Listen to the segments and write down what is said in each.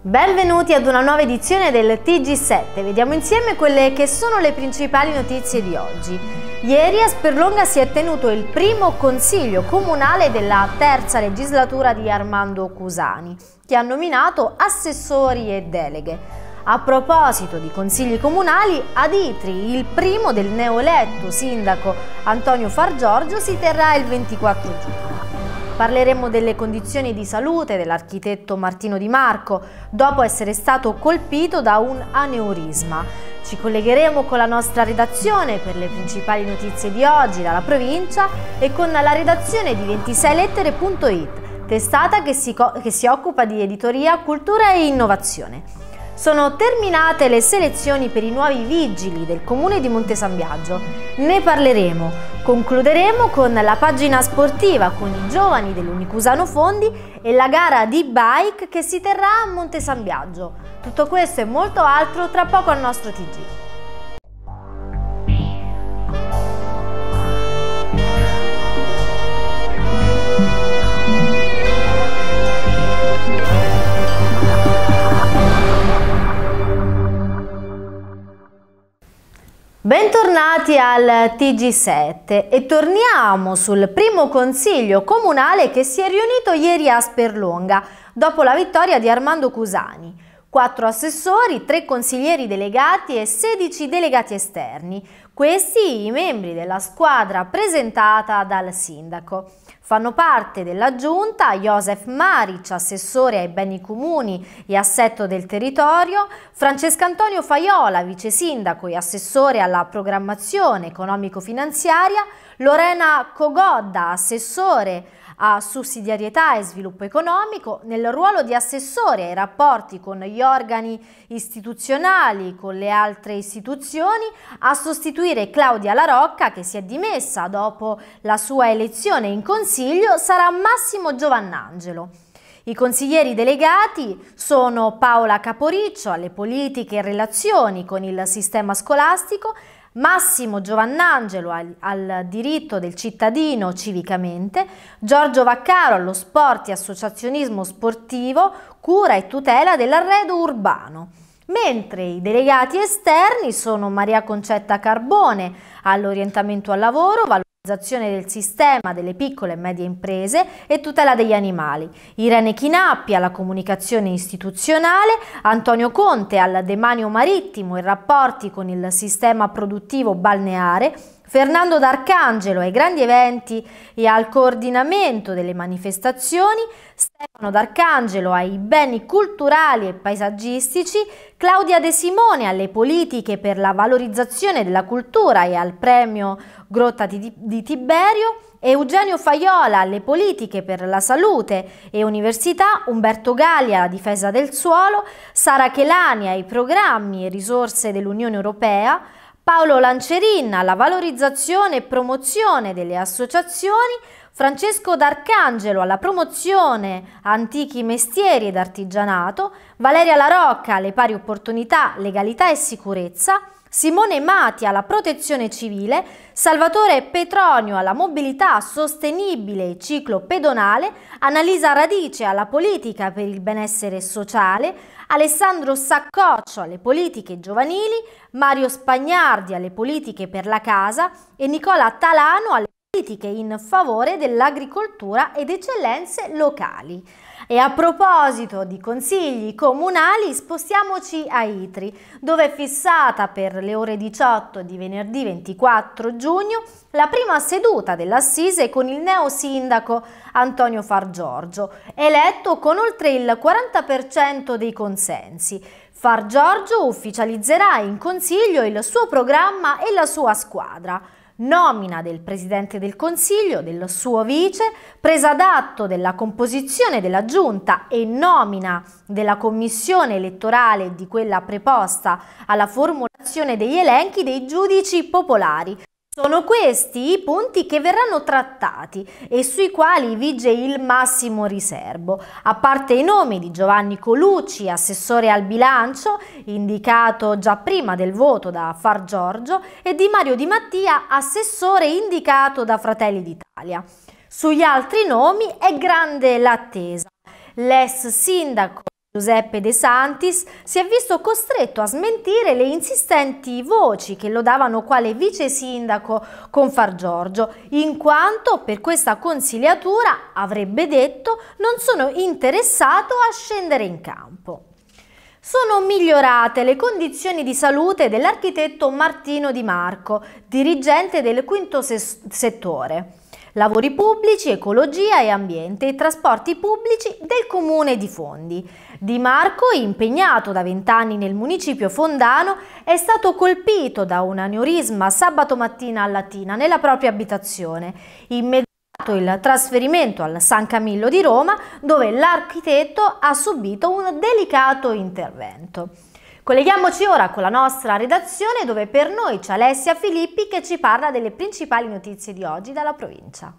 Benvenuti ad una nuova edizione del TG7. Vediamo insieme quelle che sono le principali notizie di oggi. Ieri a Sperlonga si è tenuto il primo consiglio comunale della terza legislatura di Armando Cusani, che ha nominato assessori e deleghe. A proposito di consigli comunali, ad Itri, il primo del neoeletto sindaco Antonio Fargiorgio si terrà il 24 giugno. Parleremo delle condizioni di salute dell'architetto Martino Di Marco dopo essere stato colpito da un aneurisma. Ci collegheremo con la nostra redazione per le principali notizie di oggi dalla provincia e con la redazione di 26lettere.it, testata che si, che si occupa di editoria, cultura e innovazione sono terminate le selezioni per i nuovi vigili del comune di Monte San Biagio. Ne parleremo. Concluderemo con la pagina sportiva con i giovani dell'Unicusano Fondi e la gara di bike che si terrà a Monte San Biagio. Tutto questo e molto altro tra poco al nostro TG. Bentornati al TG7 e torniamo sul primo consiglio comunale che si è riunito ieri a Sperlonga dopo la vittoria di Armando Cusani. 4 assessori, 3 consiglieri delegati e 16 delegati esterni, questi i membri della squadra presentata dal sindaco. Fanno parte della giunta Josef Maric, assessore ai beni comuni e assetto del territorio, Francesco Antonio Faiola, vice sindaco e assessore alla programmazione economico-finanziaria, Lorena Cogodda, assessore a sussidiarietà e sviluppo economico, nel ruolo di assessore ai rapporti con gli organi istituzionali, con le altre istituzioni, a sostituire Claudia Larocca che si è dimessa dopo la sua elezione in Consiglio sarà Massimo Giovannangelo. I consiglieri delegati sono Paola Caporiccio alle politiche e relazioni con il sistema scolastico, Massimo Giovannangelo al, al, diritto del cittadino civicamente, Giorgio Vaccaro allo sport e associazionismo sportivo, cura e tutela dell'arredo urbano. Mentre i delegati esterni sono Maria Concetta Carbone all'orientamento al lavoro, modernizzazione del sistema delle piccole e medie imprese e tutela degli animali, Irene Chinappi alla comunicazione istituzionale, Antonio Conte al demanio marittimo e rapporti con il sistema produttivo balneare, Fernando d'Arcangelo ai grandi eventi e al coordinamento delle manifestazioni, Stefano d'Arcangelo ai beni culturali e paesaggistici, Claudia De Simone alle politiche per la valorizzazione della cultura e al premio Grotta di, di Tiberio, Eugenio Faiola alle politiche per la salute e università, Umberto Galli alla difesa del suolo, Sara Chelani ai programmi e risorse dell'Unione Europea, Paolo Lancerin alla valorizzazione e promozione delle associazioni, Francesco D'Arcangelo alla promozione antichi mestieri ed artigianato, Valeria La Rocca alle pari opportunità, legalità e sicurezza, Simone Mati alla protezione civile, Salvatore Petronio alla mobilità sostenibile e ciclo pedonale, Annalisa Radice alla politica per il benessere sociale, Alessandro Saccoccio alle politiche giovanili, Mario Spagnardi alle politiche per la casa e Nicola Talano alle politiche in favore dell'agricoltura ed eccellenze locali. E a proposito di consigli comunali, spostiamoci a Itri, dove è fissata per le ore 18 di venerdì 24 giugno la prima seduta dell'assise con il neo sindaco Antonio Fargiorgio, eletto con oltre il 40% dei consensi. Fargiorgio ufficializzerà in consiglio il suo programma e la sua squadra nomina del Presidente del Consiglio, del suo vice, presa d'atto della composizione della Giunta e nomina della Commissione elettorale di quella preposta alla formulazione degli elenchi dei giudici popolari, sono questi i punti che verranno trattati e sui quali vige il massimo riservo, a parte i nomi di Giovanni Colucci, assessore al bilancio, indicato già prima del voto da Far Giorgio, e di Mario Di Mattia, assessore indicato da Fratelli d'Italia. Sugli altri nomi è grande l'attesa. L'ex sindaco Giuseppe De Santis si è visto costretto a smentire le insistenti voci che lo davano quale vice sindaco con Far Giorgio, in quanto per questa consigliatura, avrebbe detto, non sono interessato a scendere in campo. Sono migliorate le condizioni di salute dell'architetto Martino Di Marco, dirigente del quinto settore lavori pubblici, ecologia e ambiente e trasporti pubblici del comune di Fondi. Di Marco, impegnato da vent'anni nel municipio fondano, è stato colpito da un aneurisma sabato mattina a Latina nella propria abitazione. Immediatamente il trasferimento al San Camillo di Roma dove l'architetto ha subito un delicato intervento. Colleghiamoci ora con la nostra redazione dove per noi c'è Alessia Filippi che ci parla delle principali notizie di oggi dalla provincia.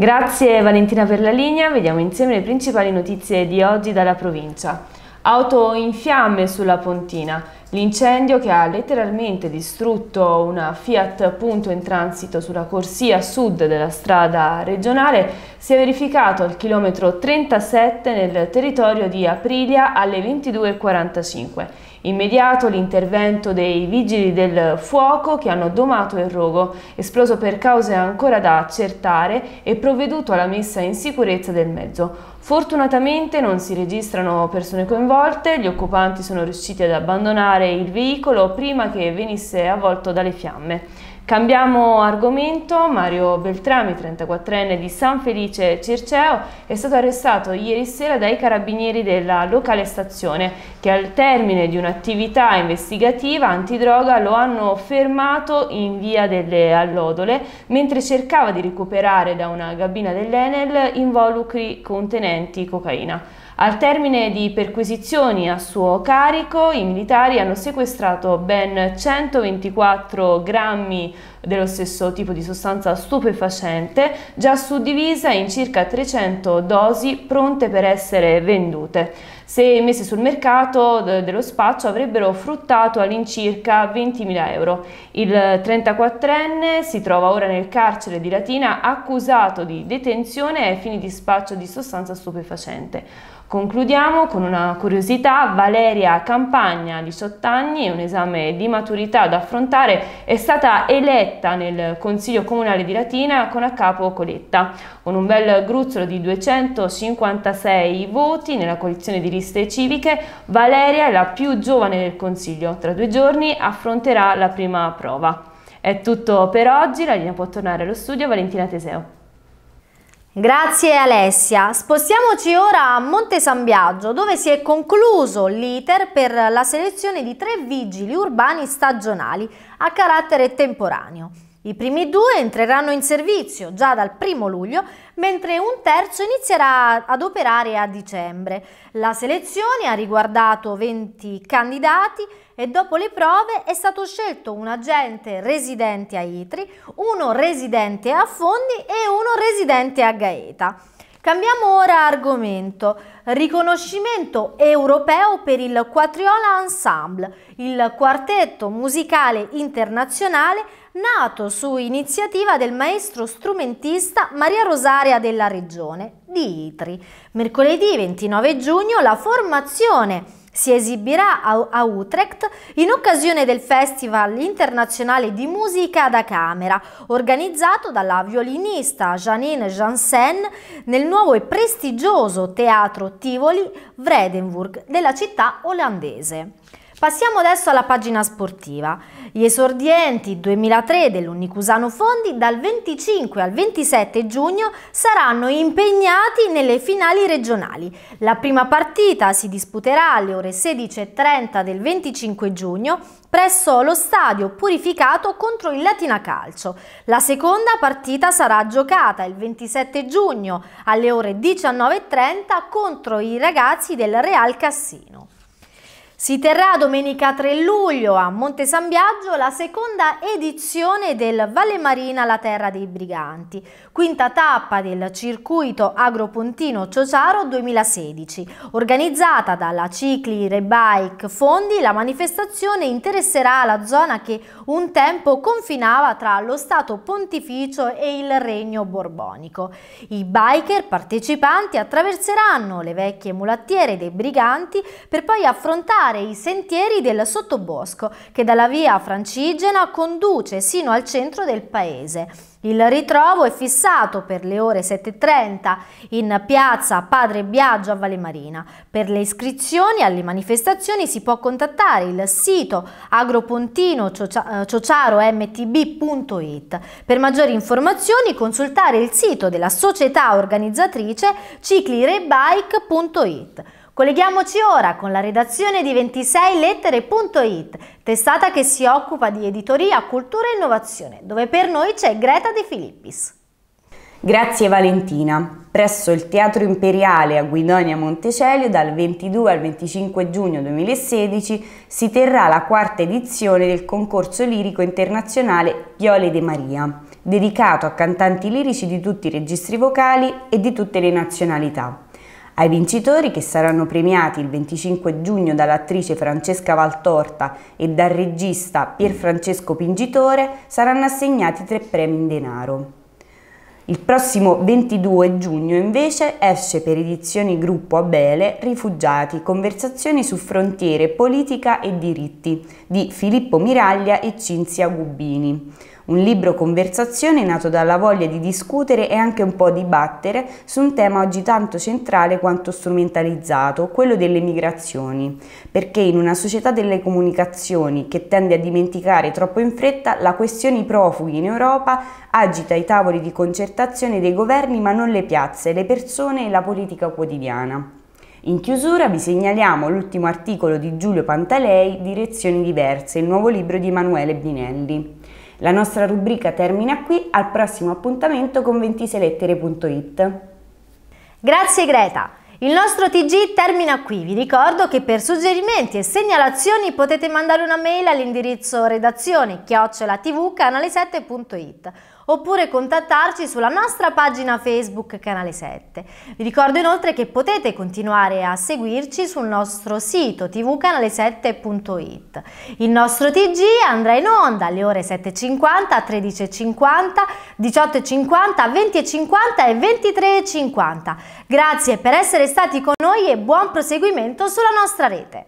Grazie Valentina per la linea, vediamo insieme le principali notizie di oggi dalla provincia. Auto in fiamme sulla Pontina, l'incendio che ha letteralmente distrutto una Fiat Punto in transito sulla corsia sud della strada regionale si è verificato al chilometro 37 nel territorio di Aprilia alle 22.45. Immediato l'intervento dei vigili del fuoco che hanno domato il rogo, esploso per cause ancora da accertare e provveduto alla messa in sicurezza del mezzo. Fortunatamente non si registrano persone coinvolte, gli occupanti sono riusciti ad abbandonare il veicolo prima che venisse avvolto dalle fiamme. Cambiamo argomento, Mario Beltrami, 34enne di San Felice Circeo, è stato arrestato ieri sera dai carabinieri della locale stazione che al termine di un'attività investigativa antidroga lo hanno fermato in via delle Allodole mentre cercava di recuperare da una gabina dell'Enel involucri contenenti cocaina. Al termine di perquisizioni a suo carico, i militari hanno sequestrato ben 124 grammi dello stesso tipo di sostanza stupefacente, già suddivisa in circa 300 dosi pronte per essere vendute. Se messe sul mercato eh, dello spaccio avrebbero fruttato all'incirca 20.000 euro. Il 34enne si trova ora nel carcere di Latina accusato di detenzione ai fini di spaccio di sostanza stupefacente. Concludiamo con una curiosità, Valeria Campagna, 18 anni, un esame di maturità da affrontare, è stata eletta eletta nel Consiglio Comunale di Latina con a capo Coletta, con un bel gruzzolo di 256 voti nella coalizione di liste civiche, Valeria è la più giovane del Consiglio, tra due giorni affronterà la prima prova. È tutto per oggi, la linea può tornare allo studio Valentina Teseo. Grazie Alessia. Spostiamoci ora a Monte San Biagio, dove si è concluso l'iter per la selezione di tre vigili urbani stagionali a carattere temporaneo. I primi due entreranno in servizio già dal 1 luglio, mentre un terzo inizierà ad operare a dicembre. La selezione ha riguardato 20 candidati e dopo le prove è stato scelto un agente residente a Itri, uno residente a Fondi e uno residente a Gaeta. Cambiamo ora argomento. Riconoscimento europeo per il Quatriola Ensemble, il quartetto musicale internazionale nato su iniziativa del maestro strumentista Maria Rosaria della Regione di Itri. Mercoledì 29 giugno la formazione si esibirà a, a Utrecht in occasione del Festival internazionale di musica da camera, organizzato dalla violinista Janine Janssen nel nuovo e prestigioso teatro Tivoli Vredenburg della città olandese. Passiamo adesso alla pagina sportiva. Gli esordienti 2003 dell'Unicusano Fondi dal 25 al 27 giugno saranno impegnati nelle finali regionali. La prima partita si disputerà alle ore 16.30 del 25 giugno presso lo stadio purificato contro il Latina Calcio. La seconda partita sarà giocata il 27 giugno alle ore 19.30 contro i ragazzi del Real Cassino. Si terrà domenica 3 luglio a Monte San Biagio la seconda edizione del Valle Marina La Terra dei Briganti, quinta tappa del circuito agropontino Ciociaro 2016. Organizzata dalla Cicli Rebike Fondi, la manifestazione interesserà la zona che un tempo confinava tra lo Stato Pontificio e il Regno Borbonico. I biker partecipanti attraverseranno le vecchie mulattiere dei briganti per poi affrontare esplorare i sentieri del sottobosco che dalla via Francigena conduce sino al centro del paese. Il ritrovo è fissato per le ore 7.30 in piazza Padre Biagio a Vallemarina. Per le iscrizioni alle manifestazioni si può contattare il sito agropontinociociaromtb.it. Eh, per maggiori informazioni consultare il sito della società organizzatrice ciclirebike.it. Colleghiamoci ora con la redazione di 26lettere.it, testata che si occupa di editoria, cultura e innovazione, dove per noi c'è Greta De Filippis. Grazie Valentina. Presso il Teatro Imperiale a Guidonia Montecelio dal 22 al 25 giugno 2016 si terrà la quarta edizione del concorso lirico internazionale Viole de Maria, dedicato a cantanti lirici di tutti i registri vocali e di tutte le nazionalità. Ai vincitori, che saranno premiati il 25 giugno dall'attrice Francesca Valtorta e dal regista Pierfrancesco Pingitore, saranno assegnati tre premi in denaro. Il prossimo 22 giugno invece esce per edizioni Gruppo Abele Rifugiati, conversazioni su frontiere, politica e diritti di Filippo Miraglia e Cinzia Gubbini un libro conversazione nato dalla voglia di discutere e anche un po' dibattere su un tema oggi tanto centrale quanto strumentalizzato, quello delle migrazioni, perché in una società delle comunicazioni che tende a dimenticare troppo in fretta la questione profughi in Europa agita i tavoli di concertazione dei governi ma non le piazze, le persone e la politica quotidiana. In chiusura vi segnaliamo l'ultimo articolo di Giulio Pantalei, Direzioni diverse, il nuovo libro di Emanuele Binelli. La nostra rubrica termina qui, al prossimo appuntamento con 26lettere.it. Grazie Greta! Il nostro TG termina qui, vi ricordo che per suggerimenti e segnalazioni potete mandare una mail all'indirizzo redazione chiocciolatvcanale7.it oppure contattarci sulla nostra pagina Facebook Canale 7. Vi ricordo inoltre che potete continuare a seguirci sul nostro sito tvcanale7.it. Il nostro TG andrà in onda alle ore 7.50, 13.50, 18.50, 20.50 e 23.50. Grazie per essere stati con noi e buon proseguimento sulla nostra rete.